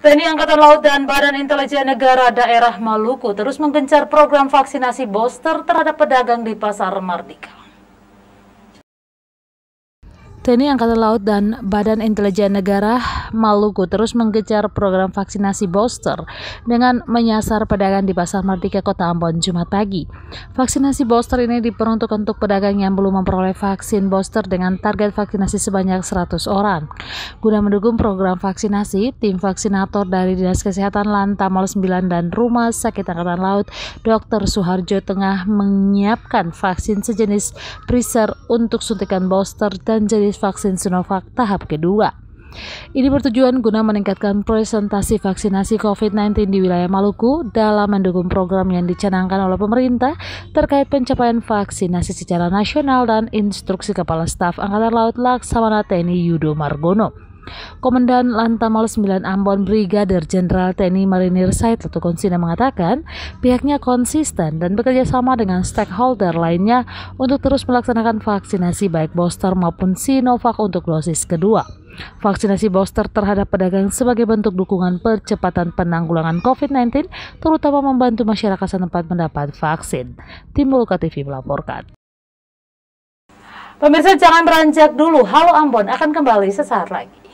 TNI Angkatan Laut dan Badan Intelijen Negara Daerah Maluku terus menggencar program vaksinasi booster terhadap pedagang di Pasar Mardika. TNI Angkatan Laut dan Badan Intelijen Negara Maluku terus mengejar program vaksinasi booster dengan menyasar pedagang di Pasar Merdeka Kota Ambon Jumat pagi. Vaksinasi booster ini diperuntukkan untuk pedagang yang belum memperoleh vaksin booster dengan target vaksinasi sebanyak 100 orang. Guna mendukung program vaksinasi, tim vaksinator dari Dinas Kesehatan Lantamal 9 dan Rumah Sakit Angkatan Laut Dr. Suharjo tengah menyiapkan vaksin sejenis Pfizer untuk suntikan booster dan jenis vaksin Sinovac tahap kedua. Ini bertujuan guna meningkatkan presentasi vaksinasi COVID-19 di wilayah Maluku dalam mendukung program yang dicanangkan oleh pemerintah terkait pencapaian vaksinasi secara nasional dan instruksi Kepala Staf Angkatan Laut Laksamana TNI Yudo Margono. Komandan Lantamal 9 Ambon Brigadir Jenderal TNI Marinir Said Letukonsina mengatakan pihaknya konsisten dan bekerja sama dengan stakeholder lainnya untuk terus melaksanakan vaksinasi baik booster maupun Sinovac untuk dosis kedua. Vaksinasi booster terhadap pedagang sebagai bentuk dukungan percepatan penanggulangan COVID-19, terutama membantu masyarakat setempat mendapat vaksin. Timbul TV melaporkan. Pemirsa jangan beranjak dulu, Halo Ambon akan kembali sesaat lagi.